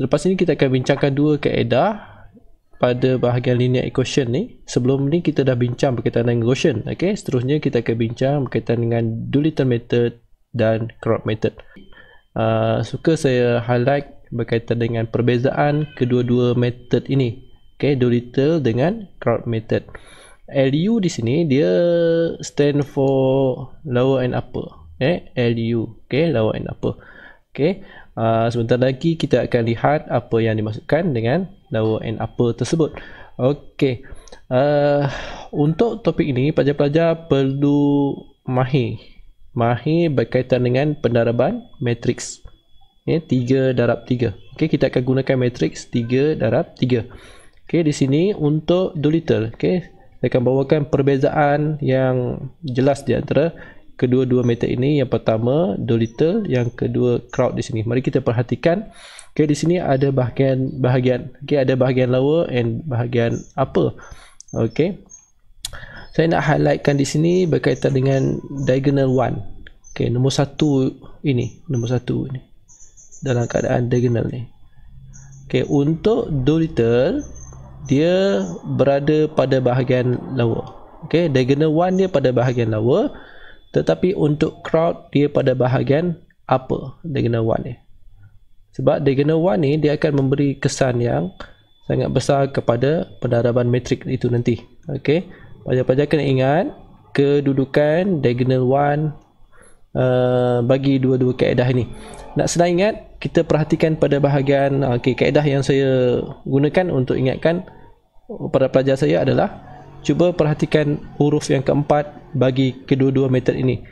Selepas ini kita akan bincangkan dua kaedah pada bahagian linear equation ni. Sebelum ni kita dah bincang berkaitan dengan Gaussian. Okay, seterusnya kita akan bincang berkaitan dengan Doolittle method dan crop method. Uh, suka saya highlight berkaitan dengan perbezaan kedua-dua method ini. Okay, Doolittle dengan crop method. LU di sini dia stand for lower and upper. Eh, okay, LU. Okay, lower and upper. Okay. Ah, sebentar lagi kita akan lihat apa yang dimasukkan dengan lower and upper tersebut Okey, uh, untuk topik ini pelajar-pelajar perlu mahir mahir berkaitan dengan pendaraban matriks eh, tiga darab tiga. Okey, kita akan gunakan matriks tiga darab tiga. Okey, di sini untuk Doolittle okay, saya akan bawakan perbezaan yang jelas di antara kedua-dua method ini yang pertama Dolittle yang kedua crowd di sini mari kita perhatikan Okay, di sini ada bahagian bahagian Okay, ada bahagian lower and bahagian apa? Okay, saya nak highlightkan di sini berkaitan dengan diagonal one. Okay, nombor satu ini nombor satu ini dalam keadaan diagonal ni Okay, untuk Dolittle dia berada pada bahagian lower Okay, diagonal one dia pada bahagian lower tetapi untuk crowd dia pada bahagian apa dia kena buat ni. Sebab dia kena buat ni dia akan memberi kesan yang sangat besar kepada pendaraban metrik itu nanti. Okey. Pajak-pajak kena ingat kedudukan diagonal 1 uh, bagi dua-dua kaedah ini. Nak senang ingat, kita perhatikan pada bahagian okay, kaedah yang saya gunakan untuk ingatkan pada pelajar saya adalah cuba perhatikan huruf yang keempat bagi kedua-dua method ini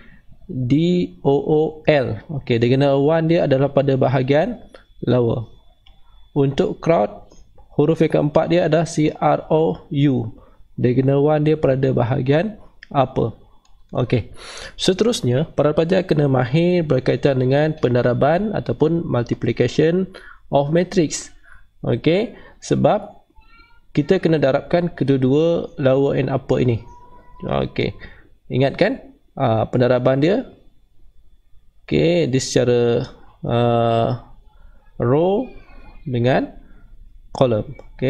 D O O L okey dengan one dia adalah pada bahagian lower untuk crowd huruf yang keempat dia adalah C R O U dengan one dia pada bahagian upper okey seterusnya para pelajar kena mahir berkaitan dengan pendaraban ataupun multiplication of matrix okey sebab kita kena darabkan kedua-dua lower and upper ini ok ingatkan uh, pendaraban dia ok dia secara uh, ah, row dengan column ok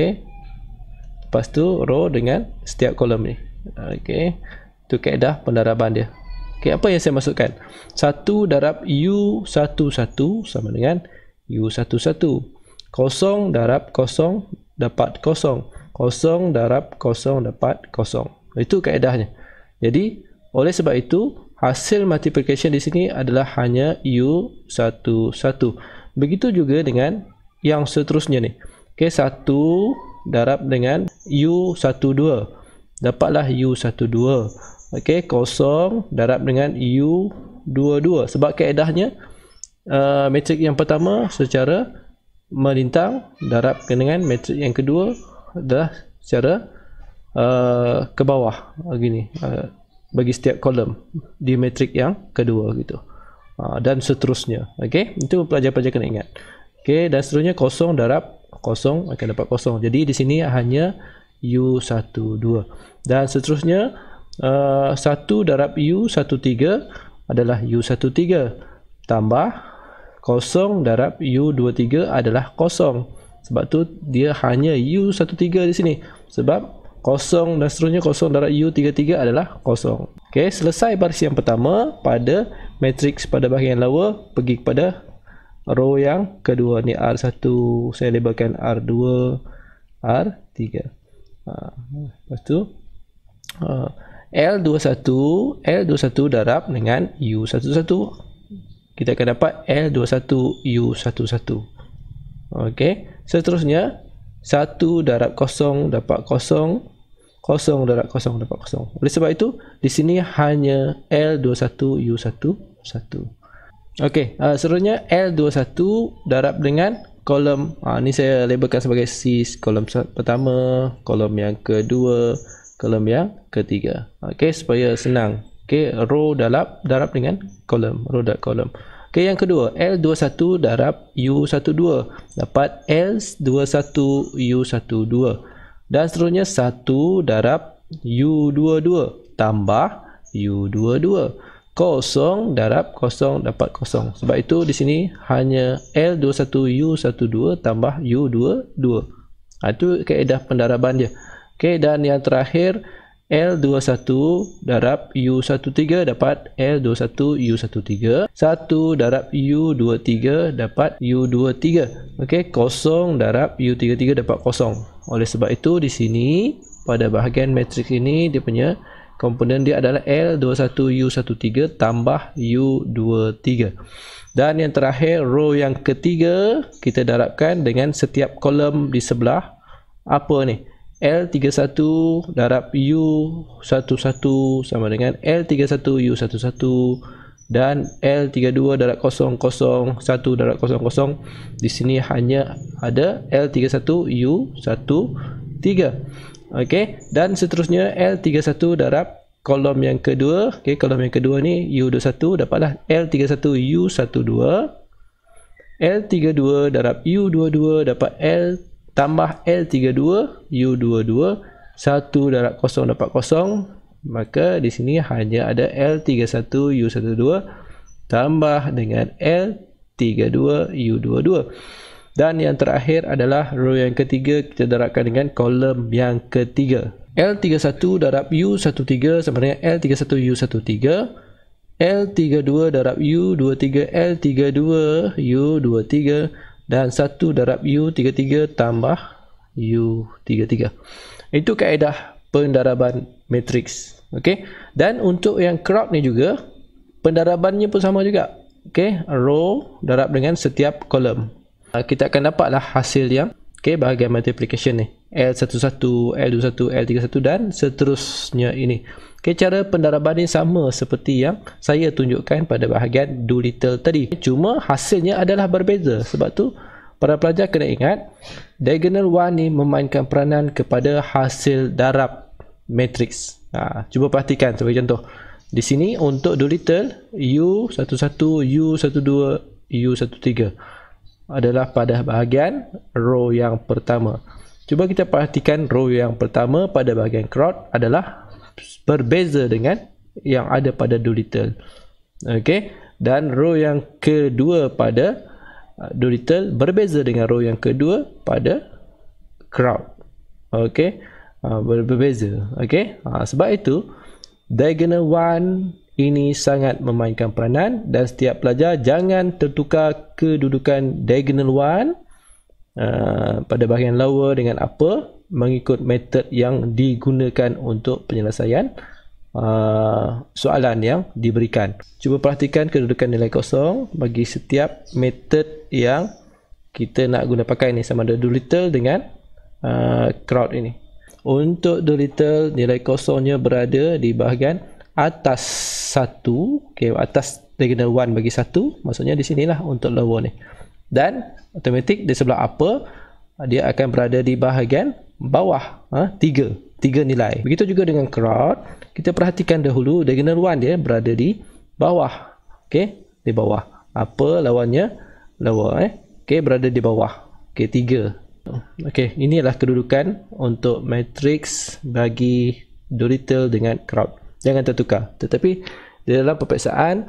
lepas tu row dengan setiap column ni ok tu keadaan pendaraban dia ok apa yang saya masukkan? satu darab U11 sama dengan U11 kosong darab kosong dapat kosong kosong darab kosong dapat kosong. Itu kaedahnya. Jadi, oleh sebab itu, hasil multiplication di sini adalah hanya U11. Begitu juga dengan yang seterusnya ni. Okey, 1 darab dengan U12. Dapatlah U12. Okey, kosong darab dengan U22. Sebab kaedahnya, uh, matrik yang pertama secara melintang darab dengan matrik yang kedua dah secara uh, eh, ke bawah begini eh, uh, eh, bagi setiap kolom di metrik yang kedua gitu uh, dan seterusnya okey itu pelajar-pelajar kena ingat okey dan seterusnya kosong darab kosong akan dapat kosong jadi di sini hanya u1 2 dan seterusnya uh, 1 darab u1 3 adalah u1 3 tambah kosong darab u23 adalah kosong. Sebab tu dia hanya U13 di sini. Sebab kosong dan seterusnya kosong darab U33 adalah kosong. Okey, selesai baris yang pertama pada matrix pada bahagian lawa pergi kepada row yang kedua ni R1 saya labelkan R2 R3. Ha, lepas tu ha, L21 L21 darab dengan U11 kita akan dapat L21 U11. Okey, seterusnya 1 darab kosong dapat kosong kosong darab kosong dapat kosong Oleh sebab itu, di sini hanya L21 U11. Okey, uh, seterusnya L21 darab dengan kolom uh, ni saya labelkan sebagai sis kolom pertama, kolom yang kedua, kolom yang ketiga. Okey, supaya senang. Okey, row darab darab dengan kolom, row darab kolom. Okey, yang kedua, L21 darab U12 dapat L21 U12 dan seterusnya 1 darab U22 tambah U22 kosong darab kosong dapat kosong. Sebab itu di sini hanya L21 U12 tambah U22. Ha, itu kaedah pendaraban dia. Okey, dan yang terakhir, L21 darab U13 dapat L21 U13 1 darab U23 dapat U23 okey kosong darab U33 dapat kosong oleh sebab itu di sini pada bahagian matriks ini dia punya komponen dia adalah L21 U13 tambah U23 dan yang terakhir row yang ketiga kita darabkan dengan setiap kolom di sebelah apa ni L31 darab U11 sama dengan L31 U11 dan L32 darab 001 darab 00 di sini hanya ada L31 U13 okey dan seterusnya L31 darab kolom yang kedua okey kolom yang kedua ni U21 dapatlah L31 U12 L32 darab U22 dapat L32 tambah L32 U22 1 darab kosong dapat kosong maka di sini hanya ada L31 U12 tambah dengan L32 U22 dan yang terakhir adalah row yang ketiga kita darabkan dengan kolom yang ketiga L31 darab U13 sama dengan L31 U13 L32 darab U23 L32 U23 dan 1 darab U33 tambah U33 itu kaedah pendaraban matriks ok dan untuk yang crowd ni juga pendarabannya pun sama juga ok row darab dengan setiap kolom ah, kita akan dapatlah hasil yang okay, bahagian multiplication ni L11, L21, L31 dan seterusnya ini okay, cara pendaraban ni sama seperti yang saya tunjukkan pada bahagian do little tadi cuma hasilnya adalah berbeza sebab tu para pelajar kena ingat diagonal 1 ni memainkan peranan kepada hasil darab matrix ha, cuba perhatikan sebagai contoh di sini untuk do little U11, U12, U13 adalah pada bahagian row yang pertama. Cuba kita perhatikan row yang pertama pada bahagian crowd adalah berbeza dengan yang ada pada Doolittle. Okey, dan row yang kedua pada uh, Doolittle berbeza dengan row yang kedua pada crowd. Okey, uh, berbeza. Okey, uh, sebab itu diagonal 1 ini sangat memainkan peranan dan setiap pelajar jangan tertukar kedudukan diagonal one uh, pada bahagian lower dengan apa mengikut method yang digunakan untuk penyelesaian Uh, soalan yang diberikan cuba perhatikan kedudukan nilai kosong bagi setiap method yang kita nak guna pakai ni sama ada do little dengan uh, crowd ini untuk do little nilai kosongnya berada di bahagian atas satu okay, atas diagonal one bagi satu maksudnya di sinilah untuk lower ni dan automatic di sebelah apa dia akan berada di bahagian bawah ha, tiga tiga nilai begitu juga dengan crowd kita perhatikan dahulu diagonal one dia berada di bawah okey di bawah apa lawannya lower eh okey berada di bawah okey tiga okey inilah kedudukan untuk matrix bagi dolittle dengan crowd jangan tertukar tetapi di dalam peperiksaan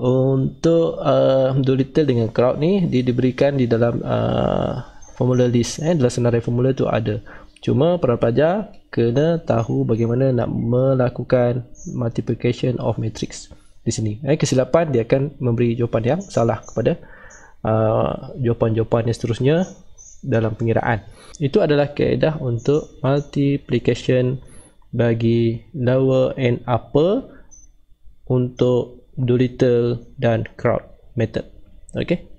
untuk uh, Doolittle dengan crowd ni dia diberikan di dalam uh, formula list eh, dalam senarai formula tu ada cuma para pelajar kena tahu bagaimana nak melakukan multiplication of matrix di sini eh, kesilapan dia akan memberi jawapan yang salah kepada uh, jawapan-jawapan uh, yang seterusnya dalam pengiraan itu adalah kaedah untuk multiplication bagi lower and upper untuk Doolittle dan crowd method. Okay.